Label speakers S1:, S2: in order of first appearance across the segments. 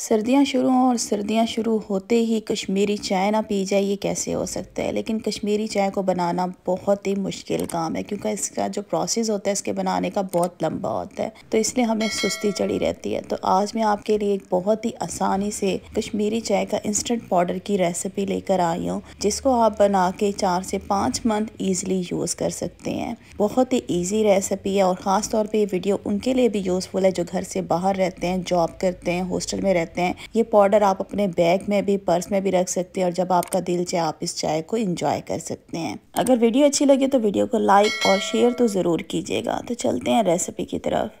S1: सर्दियाँ शुरू हों और सर्दियाँ शुरू होते ही कश्मीरी चाय ना पी जाए ये कैसे हो सकता है लेकिन कश्मीरी चाय को बनाना बहुत ही मुश्किल काम है क्योंकि इसका जो प्रोसेस होता है इसके बनाने का बहुत लंबा होता है तो इसलिए हमें सुस्ती चढ़ी रहती है तो आज मैं आपके लिए एक बहुत ही आसानी से कश्मीरी चाय का इंस्टेंट पाउडर की रेसिपी लेकर आई हूँ जिसको आप बना के चार से पाँच मंथ ईजिली यूज़ कर सकते हैं बहुत ही ईजी रेसिपी है और ख़ासतौर पर ये वीडियो उनके लिए भी यूज़फुल है जो घर से बाहर रहते हैं जॉब करते हैं हॉस्टल में रहते सकते हैं ये पाउडर आप अपने बैग में भी पर्स में भी रख सकते हैं और जब आपका दिल चाहे आप इस चाय को इंजॉय कर सकते हैं अगर वीडियो अच्छी लगे तो वीडियो को लाइक और शेयर तो ज़रूर कीजिएगा तो चलते हैं रेसिपी की तरफ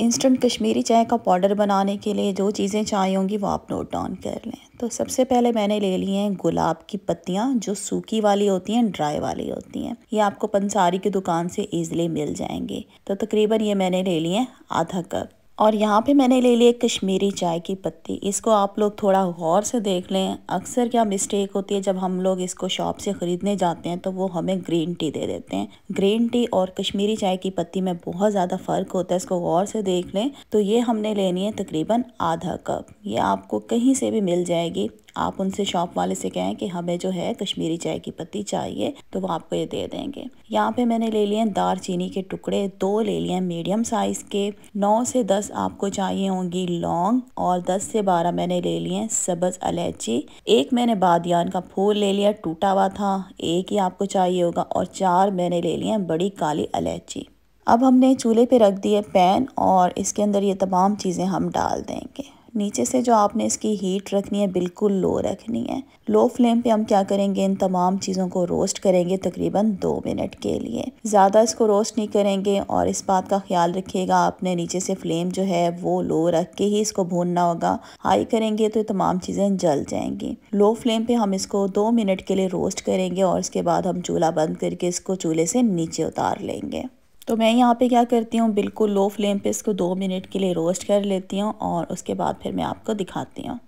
S1: इंस्टेंट कश्मीरी चाय का पाउडर बनाने के लिए जो चीज़ें चाहिए होंगी वो आप नोट डाउन कर लें तो सबसे पहले मैंने ले ली हैं गुलाब की पत्तियाँ जो सूखी वाली होती हैं ड्राई वाली होती हैं ये आपको पंसारी की दुकान से ईजिली मिल जाएंगी तो तकरीबन ये मैंने ले लिए आधा कप और यहाँ पे मैंने ले लिए कश्मीरी चाय की पत्ती इसको आप लोग थोड़ा गौर से देख लें अक्सर क्या मिस्टेक होती है जब हम लोग इसको शॉप से ख़रीदने जाते हैं तो वो हमें ग्रीन टी दे देते हैं ग्रीन टी और कश्मीरी चाय की पत्ती में बहुत ज़्यादा फ़र्क होता है इसको गौर से देख लें तो ये हमने लेनी है तकरीबन आधा कप ये आपको कहीं से भी मिल जाएगी आप उनसे शॉप वाले से कहें कि हमें जो है कश्मीरी चाय की पत्ती चाहिए तो वो आपको ये दे देंगे यहाँ पे मैंने ले लिए दार चीनी के टुकड़े दो ले लिए मीडियम साइज़ के नौ से दस आपको चाहिए होंगी लौंग और दस से बारह मैंने ले लिए सब्ज़ अलैची एक मैंने बादियान का फूल ले लिया टूटा हुआ था एक ही आपको चाहिए होगा और चार मैंने ले लिए बड़ी काली इलायची अब हमने चूल्हे पे रख दिए पैन और इसके अंदर ये तमाम चीज़ें हम डाल देंगे नीचे से जो आपने इसकी हीट रखनी है बिल्कुल लो रखनी है लो फ्लेम पे हम क्या करेंगे इन तमाम चीज़ों को रोस्ट करेंगे तकरीबन दो मिनट के लिए ज़्यादा इसको रोस्ट नहीं करेंगे और इस बात का ख्याल रखिएगा आपने नीचे से फ्लेम जो है वो लो रख के ही इसको भूनना होगा हाई करेंगे तो तमाम चीज़ें जल जाएंगी लो फ्लेम पर हम इसको दो मिनट के लिए रोस्ट करेंगे और इसके बाद हम चूल्हा बंद करके इसको चूल्हे से नीचे उतार लेंगे तो मैं यहाँ पे क्या करती हूँ बिल्कुल लो फ्लेम पे इसको दो मिनट के लिए रोस्ट कर लेती हूँ और उसके बाद फिर मैं आपको दिखाती हूँ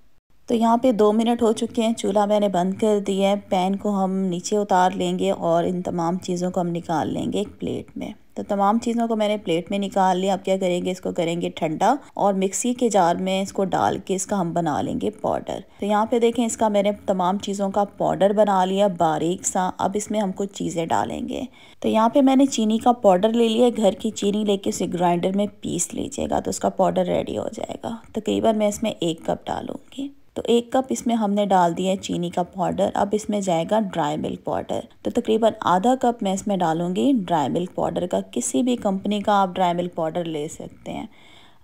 S1: तो यहाँ पे दो मिनट हो चुके हैं चूल्हा मैंने बंद कर दिया है पैन को हम नीचे उतार लेंगे और इन तमाम चीज़ों को हम निकाल लेंगे एक प्लेट में तो तमाम चीज़ों को मैंने प्लेट में निकाल लिया अब क्या करेंगे इसको करेंगे ठंडा और मिक्सी के जार में इसको डाल के इसका हम बना लेंगे पाउडर तो यहाँ पे देखें इसका मैंने तमाम चीज़ों का पाउडर बना लिया बारीक सा अब इसमें हम कुछ चीज़ें डालेंगे तो यहाँ पे मैंने चीनी का पाउडर ले लिया घर की चीनी लेके उसे ग्राइंडर में पीस लीजिएगा तो उसका पाउडर रेडी हो जाएगा तकरीबन तो मैं इसमें एक कप डालूँगी तो एक कप इसमें हमने डाल दिया है चीनी का पाउडर अब इसमें जाएगा ड्राई मिल्क पाउडर तो तकरीबन आधा कप मैं इसमें डालूंगी ड्राई मिल्क पाउडर का किसी भी कंपनी का आप ड्राई मिल्क पाउडर ले सकते हैं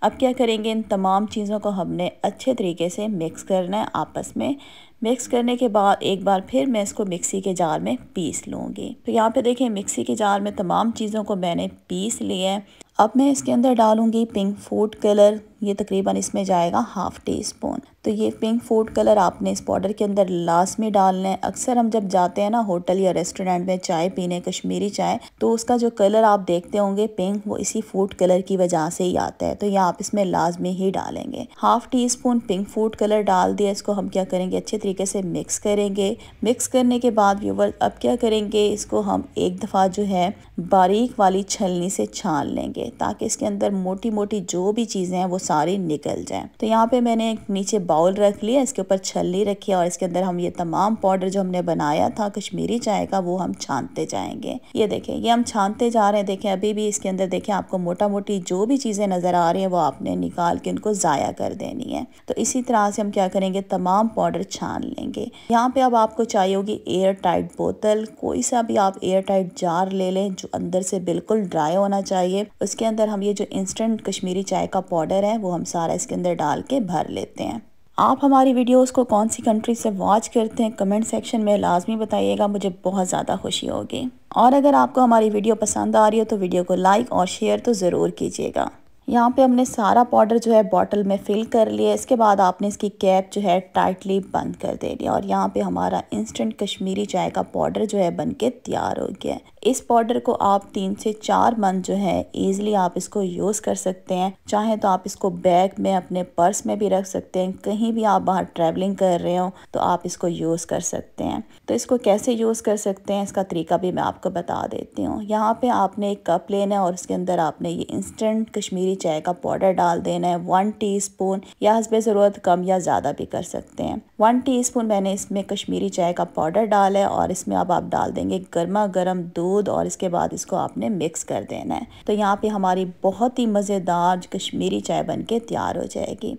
S1: अब क्या करेंगे इन तमाम चीज़ों को हमने अच्छे तरीके से मिक्स करना है आपस में मिक्स करने के बाद एक बार फिर मैं इसको मिक्सी के जार में पीस लूँगी तो यहाँ पे देखें मिक्सी के जार में तमाम चीज़ों को मैंने पीस लिया है अब मैं इसके अंदर डालूंगी पिंक फूड कलर ये तकरीबन इसमें जाएगा हाफ़ टी स्पून तो ये पिंक फूड कलर आपने इस पाउडर के अंदर लास्ट में डालना है अक्सर हम जब जाते हैं ना होटल या रेस्टोरेंट में चाय पीने कश्मीरी चाय तो उसका जो कलर आप देखते होंगे पिंक वो इसी फूड कलर की वजह से ही आता है तो यहाँ आप इसमें लाजमी ही डालेंगे half teaspoon pink food colour डाल दिया इसको हम क्या करेंगे अच्छे तरीके तरीके से मिक्स करेंगे मिक्स करने के बाद व्यूवर अब क्या करेंगे इसको हम एक दफ़ा जो है बारीक वाली छलनी से छान लेंगे ताकि इसके अंदर मोटी मोटी जो भी चीज़ें हैं वो सारी निकल जाएं तो यहाँ पे मैंने नीचे बाउल रख लिया इसके ऊपर छलनी रखी और इसके अंदर हम ये तमाम पाउडर जो हमने बनाया था कश्मीरी चाय का वो हम छानते जाएंगे ये देखें ये हम छानते जा रहे हैं देखें अभी भी इसके अंदर देखें आपको मोटा मोटी जो भी चीज़ें नज़र आ रही हैं वो आपने निकाल के उनको ज़ाया कर देनी है तो इसी तरह से हम क्या करेंगे तमाम पाउडर छान छान लेंगे यहाँ पे अब आपको चाहिए होगी एयर टाइट बोतल कोई सा भी आप एयर टाइट जार ले लें जो अंदर से बिल्कुल ड्राई होना चाहिए उसके अंदर हम ये जो इंस्टेंट कश्मीरी चाय का पाउडर है वो हम सारा इसके अंदर डाल के भर लेते हैं आप हमारी वीडियोस को कौन सी कंट्री से वॉच करते हैं कमेंट सेक्शन में लाजमी बताइएगा मुझे बहुत ज़्यादा खुशी होगी और अगर आपको हमारी वीडियो पसंद आ रही हो तो वीडियो को लाइक और शेयर तो ज़रूर कीजिएगा यहाँ पे हमने सारा पाउडर जो है बॉटल में फिल कर लिया इसके बाद आपने इसकी कैप जो है टाइटली बंद कर दे दिया और यहाँ पे हमारा इंस्टेंट कश्मीरी चाय का पाउडर जो है बन के तैयार हो गया इस पाउडर को आप तीन से चार मंथ जो है ईजिली आप इसको यूज़ कर सकते हैं चाहे तो आप इसको बैग में अपने पर्स में भी रख सकते हैं कहीं भी आप बाहर ट्रैवलिंग कर रहे हो तो आप इसको यूज़ कर सकते हैं तो इसको कैसे यूज़ कर सकते हैं इसका तरीका भी मैं आपको बता देती हूँ यहाँ पर आपने एक कप लेना है और उसके अंदर आपने ये इंस्टेंट कश्मीरी चाय का पाउडर डाल देना है वन टीस्पून या हसब ज़रूरत कम या ज़्यादा भी कर सकते हैं वन टीस्पून मैंने इसमें कश्मीरी चाय का पाउडर डाला है और इसमें अब आप डाल देंगे गर्मा गर्म दूध और इसके बाद इसको आपने मिक्स कर देना है तो यहाँ पर हमारी बहुत ही मज़ेदार कश्मीरी चाय बन के तैयार हो जाएगी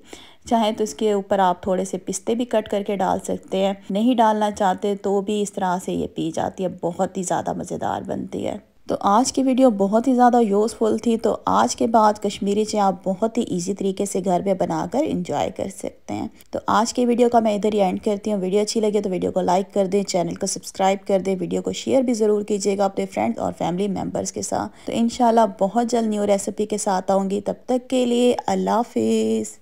S1: चाहें तो इसके ऊपर आप थोड़े से पिस्ते भी कट करके डाल सकते हैं नहीं डालना चाहते तो भी इस तरह से ये पी जाती है बहुत ही ज़्यादा मज़ेदार बनती है तो आज की वीडियो बहुत ही ज़्यादा यूज़फुल थी तो आज के बाद कश्मीरी चाय आप बहुत ही इजी तरीके से घर पे बनाकर इंजॉय कर सकते हैं तो आज की वीडियो का मैं इधर ही एंड करती हूँ वीडियो अच्छी लगे तो वीडियो को लाइक कर दें चैनल को सब्सक्राइब कर दें वीडियो को शेयर भी ज़रूर कीजिएगा अपने फ्रेंड्स और फैमिली मेम्बर्स के साथ तो इन बहुत जल्द न्यू रेसिपी के साथ आऊँगी तब तक के लिए अल्लाह हाफिज़